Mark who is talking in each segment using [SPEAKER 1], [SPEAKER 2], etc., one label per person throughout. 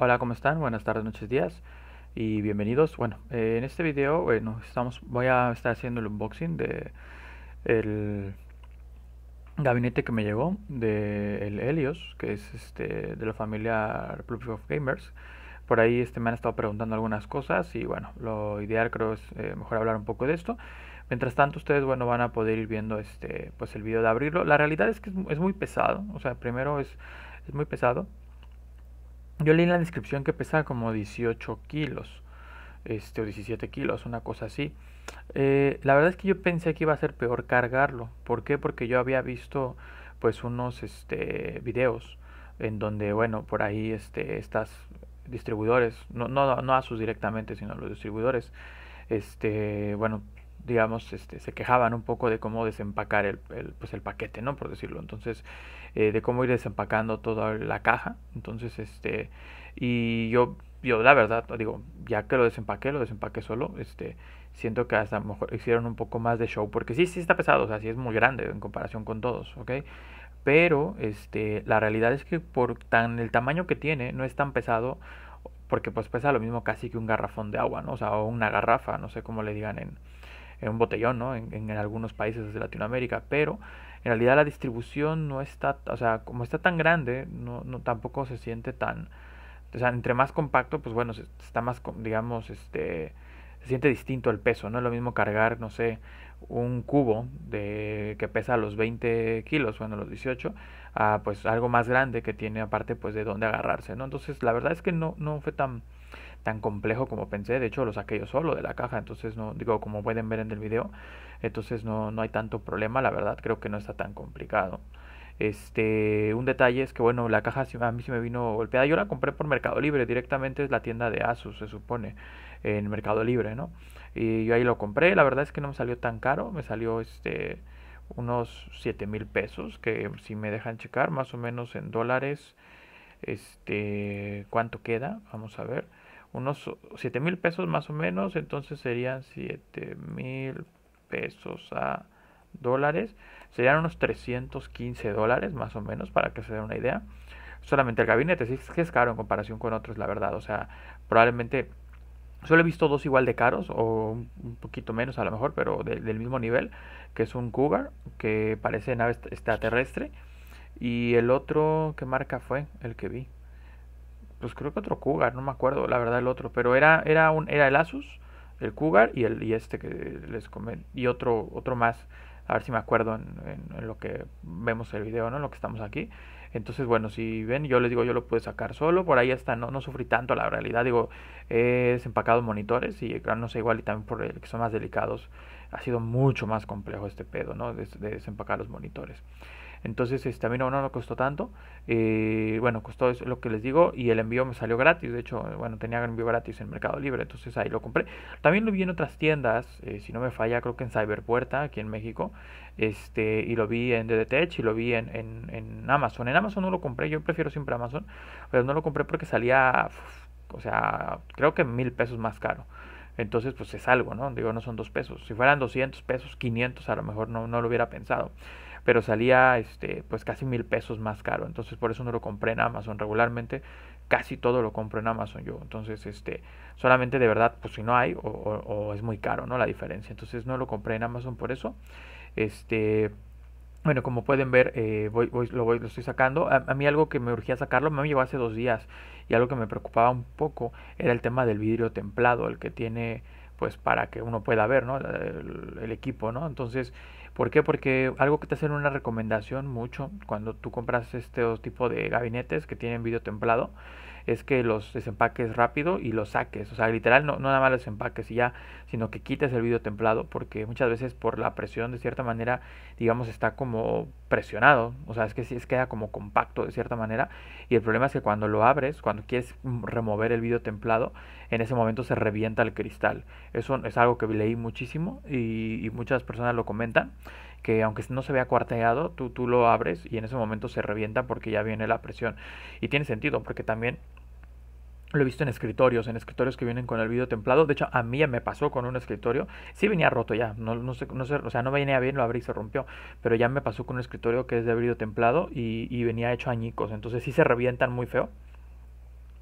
[SPEAKER 1] Hola, ¿cómo están? Buenas tardes, noches, días y bienvenidos. Bueno, eh, en este video bueno, estamos, voy a estar haciendo el unboxing de el gabinete que me llegó de el Helios, que es este de la familia Republic of Gamers. Por ahí este, me han estado preguntando algunas cosas y bueno, lo ideal creo es eh, mejor hablar un poco de esto. Mientras tanto, ustedes bueno van a poder ir viendo este pues el video de abrirlo. La realidad es que es, muy pesado, o sea, primero es, es muy pesado. Yo leí en la descripción que pesaba como 18 kilos, este, o 17 kilos, una cosa así. Eh, la verdad es que yo pensé que iba a ser peor cargarlo. ¿Por qué? Porque yo había visto pues unos este, videos en donde, bueno, por ahí este, estas distribuidores, no, no, no a sus directamente, sino a los distribuidores, este, bueno, digamos, este, se quejaban un poco de cómo desempacar el, pues el paquete, ¿no? Por decirlo. Entonces, eh, de cómo ir desempacando toda la caja. Entonces, este, y yo, yo la verdad, digo, ya que lo desempaqué, lo desempaqué solo, este, siento que hasta mejor hicieron un poco más de show, porque sí, sí está pesado, o sea, sí es muy grande en comparación con todos, ¿ok? Pero, este, la realidad es que por tan el tamaño que tiene, no es tan pesado, porque pues pesa lo mismo casi que un garrafón de agua, ¿no? O sea, o una garrafa, no sé cómo le digan en, en un botellón, ¿no? En, algunos países de Latinoamérica, pero en realidad la distribución no está, o sea, como está tan grande, no, tampoco se siente tan, o sea, entre más compacto, pues bueno, está más, digamos, este, se siente distinto el peso, no es lo mismo cargar, no sé, un cubo de que pesa los 20 kilos, bueno, los 18, a pues algo más grande que tiene aparte pues de dónde agarrarse, ¿no? Entonces, la verdad es que no, no fue tan tan complejo como pensé. De hecho, lo saqué yo solo de la caja. Entonces, no, digo, como pueden ver en el video, entonces no, no hay tanto problema. La verdad, creo que no está tan complicado. Este, un detalle es que, bueno, la caja a mí se me vino golpeada. Yo la compré por Mercado Libre, directamente es la tienda de Asus, se supone, en Mercado Libre, ¿no? Y yo ahí lo compré, la verdad es que no me salió tan caro, me salió este unos 7 mil pesos, que si me dejan checar, más o menos en dólares, este, cuánto queda, vamos a ver unos 7 mil pesos más o menos, entonces serían 7 mil pesos a dólares, serían unos 315 dólares más o menos para que se den una idea. Solamente el gabinete, sí es que es caro en comparación con otros, la verdad, o sea, probablemente solo he visto dos igual de caros o un poquito menos a lo mejor, pero del mismo nivel, que es un Cougar que parece nave extraterrestre y el otro, ¿qué marca fue el que vi? pues creo que otro Cougar, no me acuerdo, la verdad el otro, pero era, era, un, era el Asus, el Cougar y, el, y este que les comenté, y otro, otro más, a ver si me acuerdo en, lo que vemos el video, ¿no? En lo que estamos aquí. Entonces, bueno, si ven, yo les digo, yo lo pude sacar solo, por ahí hasta no, no sufrí tanto, la realidad, digo, he desempacado monitores y no sé, igual y también por el que son más delicados, ha sido mucho más complejo este pedo, ¿no? de desempacar los monitores. Entonces, este, a mí no, no, costó tanto. Eh, bueno, costó lo que les digo. Y el envío me salió gratis. De hecho, bueno, tenía envío gratis en Mercado Libre. Entonces ahí lo compré. También lo vi en otras tiendas. Eh, si no me falla, creo que en Cyberpuerta, aquí en México. Este, y lo vi en DDTech y lo vi en, en, Amazon. En Amazon no lo compré. Yo prefiero siempre Amazon. Pero no lo compré porque salía, o sea, creo que mil pesos más caro. Entonces, pues es algo, ¿no? Digo, no son dos pesos. Si fueran doscientos pesos, Quinientos a lo mejor no, no lo hubiera pensado pero salía este, pues casi mil pesos más caro. Entonces por eso no lo compré en Amazon regularmente. Casi todo lo compro en Amazon yo. Entonces, este, solamente de verdad, pues si no hay, o, es muy caro, ¿no? La diferencia. Entonces no lo compré en Amazon por eso. Este, bueno, como pueden ver, eh, voy, lo, voy, lo estoy sacando. A, mí algo que me urgía sacarlo, me llevó hace dos días. Y algo que me preocupaba un poco era el tema del vidrio templado, el que tiene, pues para que uno pueda ver, ¿no? el equipo, ¿no? Entonces, ¿Por qué? Porque algo que te hacen una recomendación mucho cuando tú compras este tipo de gabinetes que tienen vídeo templado es que los desempaques rápido y los saques. O sea, literal, no, no nada más los empaques y ya, sino que quites el vidrio templado porque muchas veces por la presión, de cierta manera, digamos, está como presionado. O sea, es que es, queda como compacto de cierta manera. Y el problema es que cuando lo abres, cuando quieres remover el vidrio templado, en ese momento se revienta el cristal. Eso es algo que leí muchísimo y, muchas personas lo comentan que aunque no se vea cuarteado, tú, tú lo abres y en ese momento se revienta porque ya viene la presión. Y tiene sentido, porque también lo he visto en escritorios, en escritorios que vienen con el vidrio templado. De hecho, a mí me pasó con un escritorio. Sí venía roto ya, no, sé, no sé, o sea, no venía bien, lo abrí y se rompió. Pero ya me pasó con un escritorio que es de vidrio templado y, y venía hecho añicos. Entonces sí se revientan muy feo.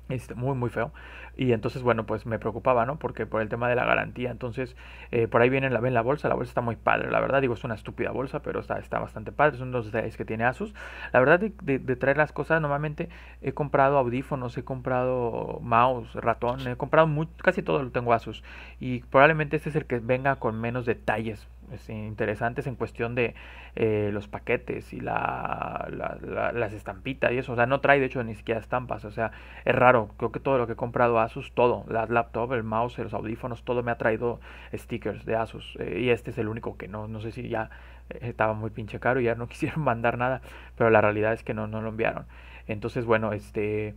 [SPEAKER 1] Este, muy, muy feo. Y entonces, bueno, pues me preocupaba, ¿no? Porque por el tema de la garantía. Entonces, eh, por ahí viene la, ven la bolsa. La bolsa está muy padre, la verdad. Digo, es una estúpida bolsa, pero está, está bastante padre. Son los detalles que tiene Asus. La verdad, de, traer las cosas, normalmente he comprado audífonos, he comprado mouse, ratón, he comprado casi todo lo tengo Asus. Y probablemente este es el que venga con menos detalles interesantes en cuestión de eh, los paquetes y la, las estampitas y eso. O sea, no trae de hecho ni siquiera estampas. O sea, es raro. Creo que todo lo que he comprado Asus, todo. las laptop, el mouse, los audífonos, todo me ha traído stickers de Asus. Eh, y este es el único que no. No sé si ya eh, estaba muy pinche caro y ya no quisieron mandar nada. Pero la realidad es que no, no lo enviaron. Entonces, bueno, este,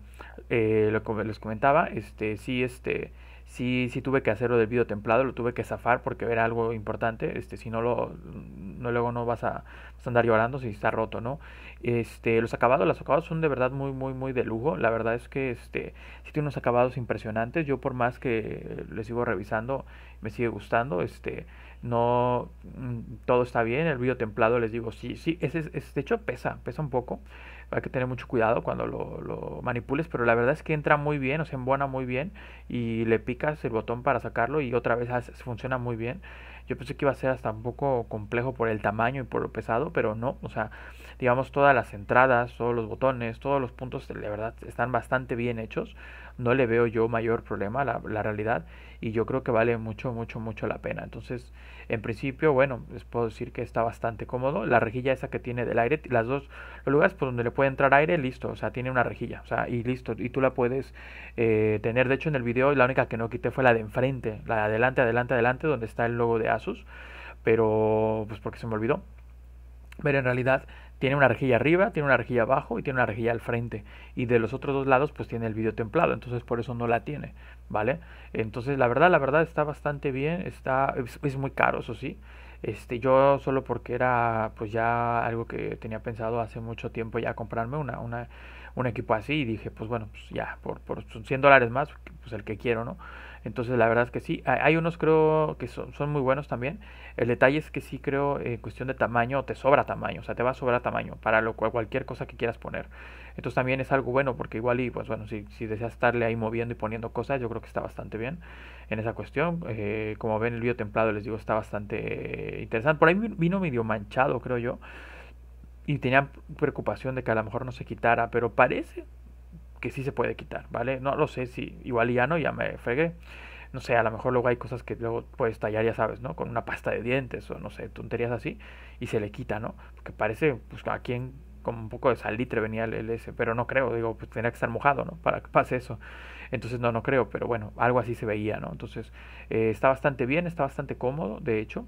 [SPEAKER 1] eh, lo les comentaba, este, sí, este, sí, sí tuve que hacerlo del video templado, lo tuve que zafar porque era algo importante, este, si no lo, mm, no, luego no vas a, andar llorando si está roto, ¿no? Este, los acabados, los acabados son de verdad muy, muy, muy de lujo, la verdad es que, este, sí tiene unos acabados impresionantes, yo por más que les sigo revisando, me sigue gustando, este, no, mm, todo está bien, el río templado, les digo, sí, sí, ese, es de hecho pesa, pesa un poco, hay que tener mucho cuidado cuando lo, lo, manipules, pero la verdad es que entra muy bien, o sea embona muy bien, y le picas el botón para sacarlo y otra vez funciona muy bien. Yo pensé que iba a ser hasta un poco complejo por el tamaño y por lo pesado, pero no, o sea, digamos todas las entradas, todos los botones, todos los puntos de verdad están bastante bien hechos no le veo yo mayor problema, la, la realidad, y yo creo que vale mucho, mucho, mucho la pena. Entonces, en principio, bueno, les puedo decir que está bastante cómodo. La rejilla esa que tiene del aire, las dos, los lugares pues, por donde le puede entrar aire, listo, o sea, tiene una rejilla, o sea, y listo, y tú la puedes eh, tener. De hecho, en el video la única que no quité fue la de enfrente, la de adelante, adelante, adelante, donde está el logo de Asus, pero pues porque se me olvidó. Pero en realidad tiene una rejilla arriba, tiene una rejilla abajo y tiene una rejilla al frente. Y de los otros dos lados pues tiene el vídeo templado, entonces por eso no la tiene, ¿vale? Entonces la verdad, la verdad está bastante bien, está, es, muy caro, eso sí. Este, yo solo porque era pues ya algo que tenía pensado hace mucho tiempo ya comprarme una, una un equipo así y dije, pues bueno, pues ya, por, por 100 dólares más, pues el que quiero, ¿no? Entonces la verdad es que sí, hay unos creo que son, son muy buenos también. El detalle es que sí creo en cuestión de tamaño, te sobra tamaño, o sea, te va a sobrar tamaño para lo cualquier cosa que quieras poner. Entonces también es algo bueno porque igual y pues bueno, si, si deseas estarle ahí moviendo y poniendo cosas, yo creo que está bastante bien en esa cuestión. Eh, como ven el video templado, les digo, está bastante interesante. Por ahí vino medio manchado, creo yo y tenía preocupación de que a lo mejor no se quitara, pero parece que sí se puede quitar, ¿vale? No lo sé si igual ya no, ya me fregué. No sé, a lo mejor luego hay cosas que luego puedes tallar, ya sabes, ¿no? Con una pasta de dientes o no sé, tonterías así, y se le quita, ¿no? Porque parece, pues a quien con un poco de salitre venía el LS, pero no creo, digo, pues tenía que estar mojado, ¿no? Para que pase eso. Entonces no, no creo, pero bueno, algo así se veía, ¿no? Entonces eh, está bastante bien, está bastante cómodo, de hecho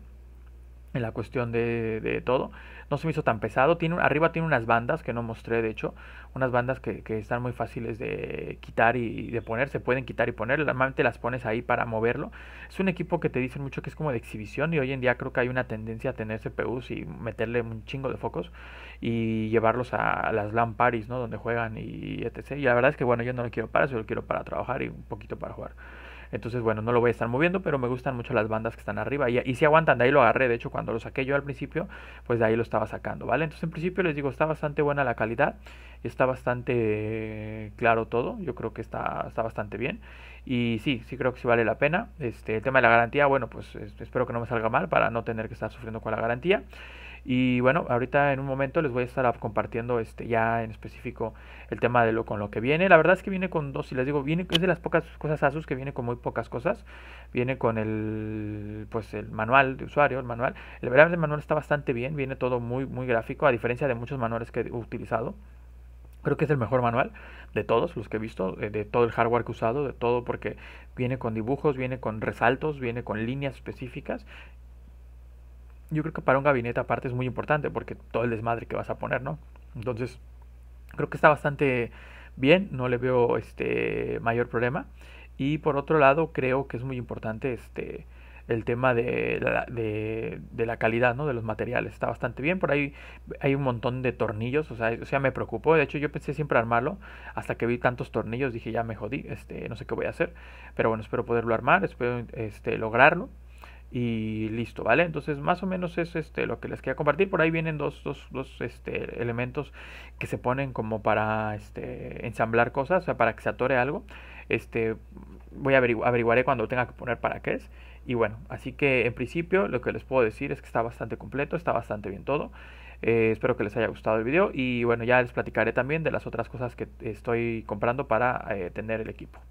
[SPEAKER 1] en la cuestión de, de, todo. No se me hizo tan pesado. Tiene, arriba tiene unas bandas que no mostré, de hecho. Unas bandas que, están muy fáciles de quitar y, de poner. Se pueden quitar y poner. Normalmente las pones ahí para moverlo. Es un equipo que te dicen mucho que es como de exhibición. Y hoy en día creo que hay una tendencia a tener CPUs y meterle un chingo de focos. Y llevarlos a las LAN parties, ¿no? Donde juegan y etc. Y la verdad es que, bueno, yo no lo quiero para eso. Lo quiero para trabajar y un poquito para jugar. Entonces, bueno, no lo voy a estar moviendo, pero me gustan mucho las bandas que están arriba. Y, si aguantan, de ahí lo agarré. De hecho, cuando lo saqué yo al principio, pues de ahí lo estaba sacando, ¿vale? Entonces, en principio les digo, está bastante buena la calidad. Está bastante eh, claro todo. Yo creo que está, está bastante bien. Y sí, sí creo que sí vale la pena. Este, el tema de la garantía, bueno, pues espero que no me salga mal para no tener que estar sufriendo con la garantía. Y bueno, ahorita en un momento les voy a estar compartiendo este ya en específico el tema de lo con lo que viene. La verdad es que viene con dos, y les digo, viene, es de las pocas cosas Asus que viene con muy pocas cosas. Viene con el pues el manual de usuario, el manual. El verdad manual está bastante bien, viene todo muy, muy gráfico, a diferencia de muchos manuales que he utilizado. Creo que es el mejor manual de todos los que he visto, eh, de todo el hardware que he usado, de todo, porque viene con dibujos, viene con resaltos, viene con líneas específicas yo creo que para un gabinete aparte es muy importante porque todo el desmadre que vas a poner, ¿no? Entonces, creo que está bastante bien, no le veo este mayor problema. Y por otro lado, creo que es muy importante este el tema de la, de, la calidad ¿no? de los materiales. Está bastante bien. Por ahí hay un montón de tornillos. O sea, o sea, me preocupó. De hecho, yo pensé siempre armarlo. Hasta que vi tantos tornillos, dije, ya me jodí. Este, no sé qué voy a hacer. Pero bueno, espero poderlo armar. Espero este, lograrlo y listo, ¿vale? Entonces más o menos es este lo que les quería compartir. Por ahí vienen dos, dos, dos este, elementos que se ponen como para este, ensamblar cosas, o sea, para que se atore algo. Este, voy a averiguar averiguaré cuando tenga que poner para qué es. Y bueno, así que en principio lo que les puedo decir es que está bastante completo, está bastante bien todo. Eh, espero que les haya gustado el video y bueno, ya les platicaré también de las otras cosas que estoy comprando para eh, tener el equipo.